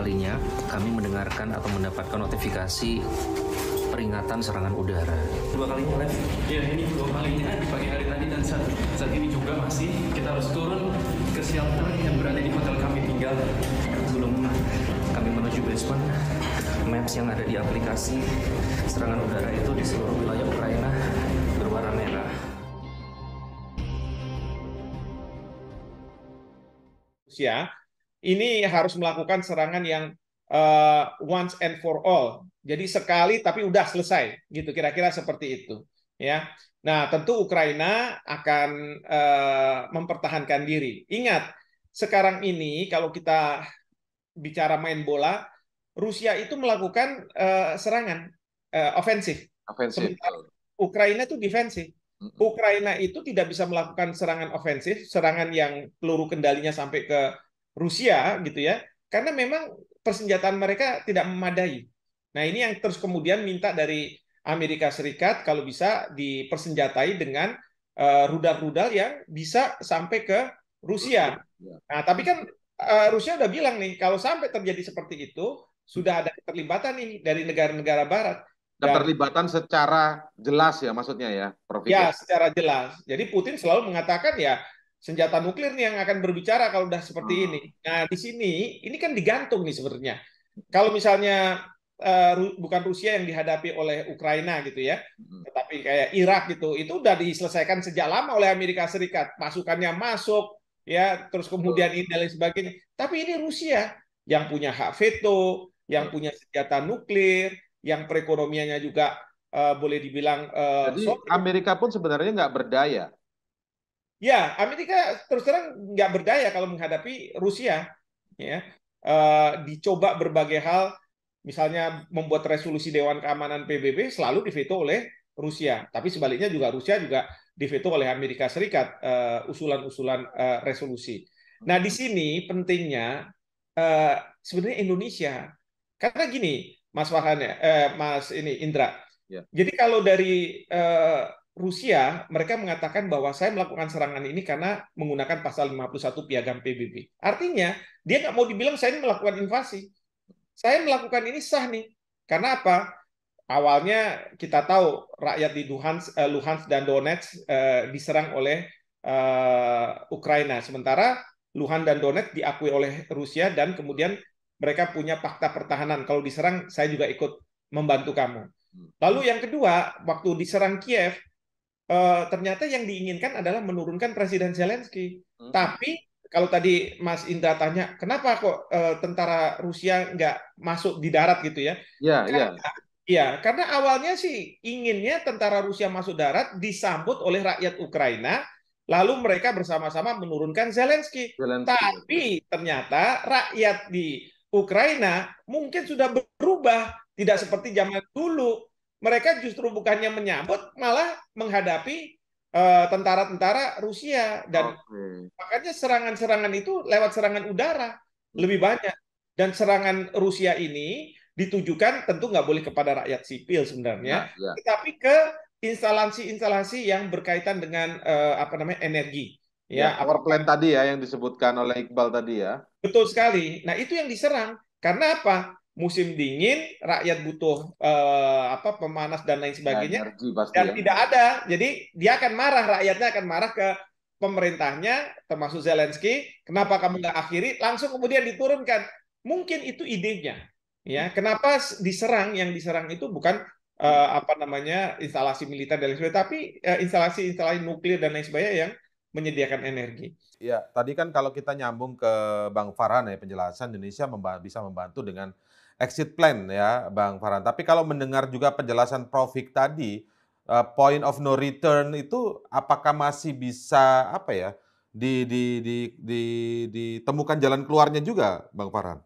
kalinya kami mendengarkan atau mendapatkan notifikasi peringatan serangan udara. Dua kalinya live? Ya ini dua kalinya di pagi hari tadi dan saat, saat ini juga masih kita harus turun ke shelter yang berada di hotel kami tinggal. Belum kami menuju basement. Maps yang ada di aplikasi serangan udara itu di seluruh wilayah Ukraina berwarna merah. Ya, ini harus melakukan serangan yang uh, once and for all. Jadi sekali tapi udah selesai gitu kira-kira seperti itu ya. Nah, tentu Ukraina akan uh, mempertahankan diri. Ingat, sekarang ini kalau kita bicara main bola, Rusia itu melakukan uh, serangan uh, ofensif. Ukraina itu defensif. Ukraina itu tidak bisa melakukan serangan ofensif, serangan yang peluru kendalinya sampai ke Rusia gitu ya karena memang persenjataan mereka tidak memadai. Nah ini yang terus kemudian minta dari Amerika Serikat kalau bisa dipersenjatai dengan eh, rudal-rudal uh, yang bisa sampai ke Rusia. Iya. Nah tapi kan uh, Rusia udah bilang nih kalau sampai terjadi seperti itu sudah ada keterlibatan nih dari negara-negara Barat. Dan, keterlibatan secara jelas ya maksudnya ya, Prof. Ya secara jelas. Jadi Putin selalu mengatakan ya senjata nuklir nih yang akan berbicara kalau udah seperti hmm. ini. Nah, di sini ini kan digantung nih sebenarnya. Kalau misalnya uh, bukan Rusia yang dihadapi oleh Ukraina gitu ya, hmm. tetapi kayak Irak gitu, itu udah diselesaikan sejak lama oleh Amerika Serikat. Pasukannya masuk ya, terus kemudian ini dan lain sebagainya. Tapi ini Rusia yang punya hak veto, yang iya. punya senjata nuklir, yang perekonomiannya juga uh, boleh dibilang uh, Jadi, Amerika pun sebenarnya nggak berdaya Ya, Amerika terus terang nggak berdaya kalau menghadapi Rusia. Ya, uh, dicoba berbagai hal, misalnya membuat resolusi Dewan Keamanan PBB selalu diveto oleh Rusia. Tapi sebaliknya juga Rusia juga diveto oleh Amerika Serikat eh, usulan-usulan uh, resolusi. Nah, di sini pentingnya uh, sebenarnya Indonesia. Karena gini, Mas Wahana ya, Mas ini Indra. Ya. Jadi kalau dari eh, Rusia, mereka mengatakan bahwa saya melakukan serangan ini karena menggunakan pasal 51 piagam PBB. Artinya, dia nggak mau dibilang saya ini melakukan invasi. Saya melakukan ini sah nih. Karena apa? Awalnya kita tahu rakyat di Luhansk, eh, Luhansk dan Donetsk eh, diserang oleh eh, Ukraina. Sementara Luhansk dan Donetsk diakui oleh Rusia dan kemudian mereka punya fakta pertahanan. Kalau diserang, saya juga ikut membantu kamu. Hmm. Lalu yang kedua, waktu diserang Kiev, uh, ternyata yang diinginkan adalah menurunkan Presiden Zelensky. Hmm. Tapi kalau tadi Mas Indra tanya, kenapa kok uh, tentara Rusia nggak masuk di darat gitu ya? Iya, iya. Iya, karena awalnya sih inginnya tentara Rusia masuk darat disambut oleh rakyat Ukraina, lalu mereka bersama-sama menurunkan Zelensky. Zelensky. Tapi ya. ternyata rakyat di Ukraina mungkin sudah berubah, tidak seperti zaman dulu mereka justru bukannya menyambut malah menghadapi eh, tentara-tentara uh, Rusia dan okay. makanya serangan-serangan itu lewat serangan udara lebih hmm. banyak dan serangan Rusia ini ditujukan tentu nggak boleh kepada rakyat sipil sebenarnya nah, ya. tetapi ke instalasi-instalasi yang berkaitan dengan uh, apa namanya energi ya, ya power plant tadi ya yang disebutkan oleh Iqbal tadi ya betul sekali nah itu yang diserang karena apa musim dingin, rakyat butuh eh, apa pemanas dan lain sebagainya dan ya. tidak ada. Jadi dia akan marah, rakyatnya akan marah ke pemerintahnya termasuk Zelensky, kenapa kamu nggak akhiri? Langsung kemudian diturunkan. Mungkin itu idenya. Ya, kenapa diserang yang diserang itu bukan uh, apa namanya instalasi militer dan lain sebagainya, tapi instalasi-instalasi eh, nuklir dan lain sebagainya yang menyediakan energi. Ya, tadi kan kalau kita nyambung ke Bang Farhan ya penjelasan Indonesia memba bisa membantu dengan exit plan ya Bang Farhan. Tapi kalau mendengar juga penjelasan Prof Hik tadi, uh, point of no return itu apakah masih bisa apa ya di, di, di, di, ditemukan jalan keluarnya juga Bang Farhan?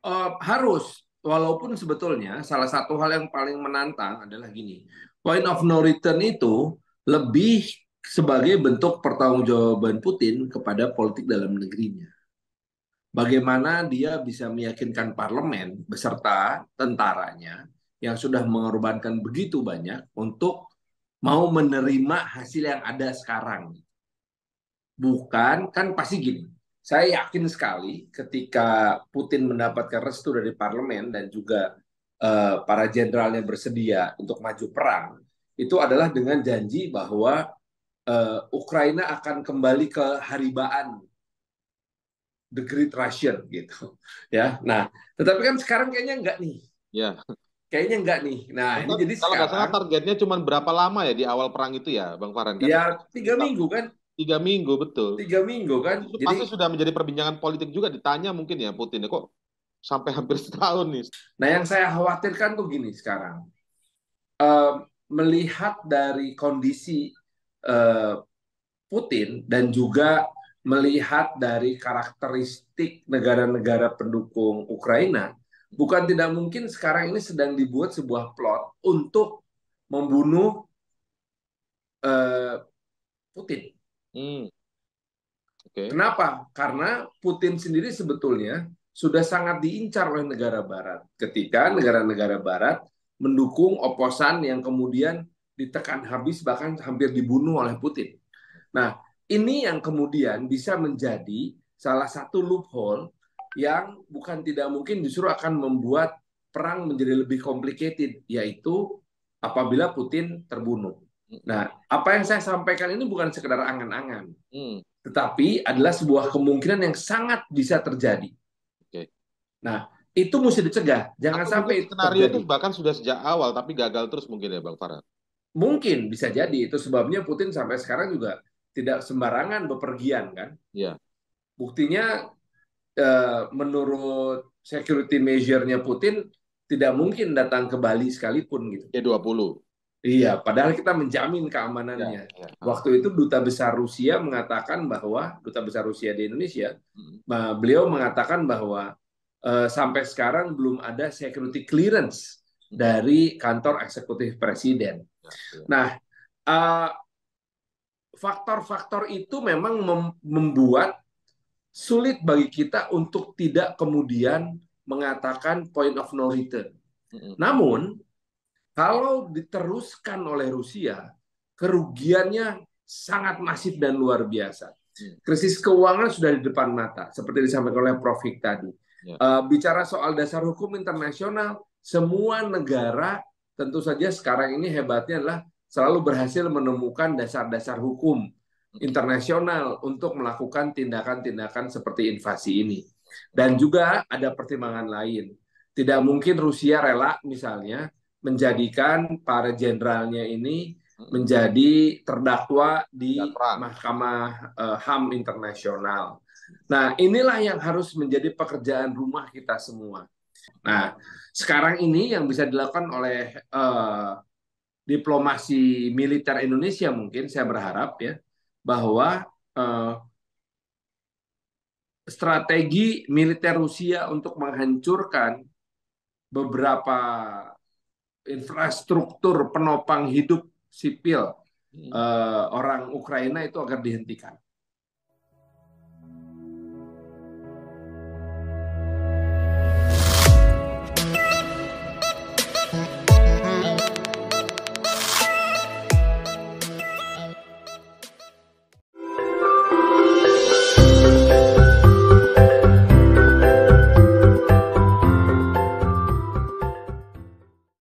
Uh, harus, walaupun sebetulnya salah satu hal yang paling menantang adalah gini, point of no return itu lebih sebagai bentuk pertanggungjawaban Putin kepada politik dalam negerinya bagaimana dia bisa meyakinkan parlemen beserta tentaranya yang sudah mengorbankan begitu banyak untuk mau menerima hasil yang ada sekarang. Bukan, kan pasti gini. Saya yakin sekali ketika Putin mendapatkan restu dari parlemen dan juga eh, para jenderalnya bersedia untuk maju perang, itu adalah dengan janji bahwa eh, Ukraina akan kembali ke haribaan the Great Russian gitu. Ya. Nah, tetapi kan sekarang kayaknya enggak nih. Ya. Kayaknya enggak nih. Nah, Tentang, ini jadi kalau sekarang, targetnya cuma berapa lama ya di awal perang itu ya, Bang Farhan? Kan? Ya, tiga minggu kan. Tiga minggu betul. Tiga minggu kan. Itu pasti sudah menjadi perbincangan politik juga ditanya mungkin ya Putin ya kok sampai hampir setahun nih. Nah, yang saya khawatirkan tuh gini sekarang. Uh, melihat dari kondisi uh, Putin dan juga melihat dari karakteristik negara-negara pendukung Ukraina, bukan tidak mungkin sekarang ini sedang dibuat sebuah plot untuk membunuh uh, Putin. Hmm. Okay. Kenapa? Karena Putin sendiri sebetulnya sudah sangat diincar oleh negara Barat ketika negara-negara Barat mendukung oposan yang kemudian ditekan habis bahkan hampir dibunuh oleh Putin. Nah, ini yang kemudian bisa menjadi salah satu loophole yang bukan tidak mungkin justru akan membuat perang menjadi lebih complicated, yaitu apabila Putin terbunuh. Nah, apa yang saya sampaikan ini bukan sekedar angan-angan, hmm. tetapi adalah sebuah kemungkinan yang sangat bisa terjadi. Okay. Nah, itu mesti dicegah. Jangan Atau sampai itu skenario itu bahkan sudah sejak awal tapi gagal terus mungkin ya Bang Farhan. Mungkin bisa jadi itu sebabnya Putin sampai sekarang juga tidak sembarangan bepergian kan. Ya. Buktinya eh, menurut security measure-nya Putin tidak mungkin datang ke Bali sekalipun gitu. G20. Iya, iya, padahal kita menjamin keamanannya. Ya, ya. Waktu itu duta besar Rusia mengatakan bahwa duta besar Rusia di Indonesia, hmm. beliau mengatakan bahwa uh, sampai sekarang belum ada security clearance hmm. dari kantor eksekutif presiden. Ya, ya. Nah, uh, faktor-faktor itu memang membuat sulit bagi kita untuk tidak kemudian mengatakan point of no return. Namun, kalau diteruskan oleh Rusia, kerugiannya sangat masif dan luar biasa. Mm. Krisis keuangan sudah di depan mata, seperti disampaikan oleh Prof. Hik tadi. Uh, bicara soal dasar hukum internasional, semua negara tentu saja sekarang ini hebatnya adalah selalu berhasil menemukan dasar-dasar hukum internasional untuk melakukan tindakan-tindakan seperti invasi ini. Dan juga ada pertimbangan lain. Tidak mungkin Rusia rela misalnya menjadikan para jenderalnya ini hmm. menjadi terdakwa di Mahkamah HAM eh, internasional. Nah, inilah yang harus menjadi pekerjaan rumah kita semua. Nah, sekarang ini yang bisa dilakukan oleh uh, diplomasi militer Indonesia mungkin saya berharap ya bahwa eh, strategi militer Rusia untuk menghancurkan beberapa infrastruktur penopang hidup sipil hmm. eh, orang Ukraina itu agar dihentikan.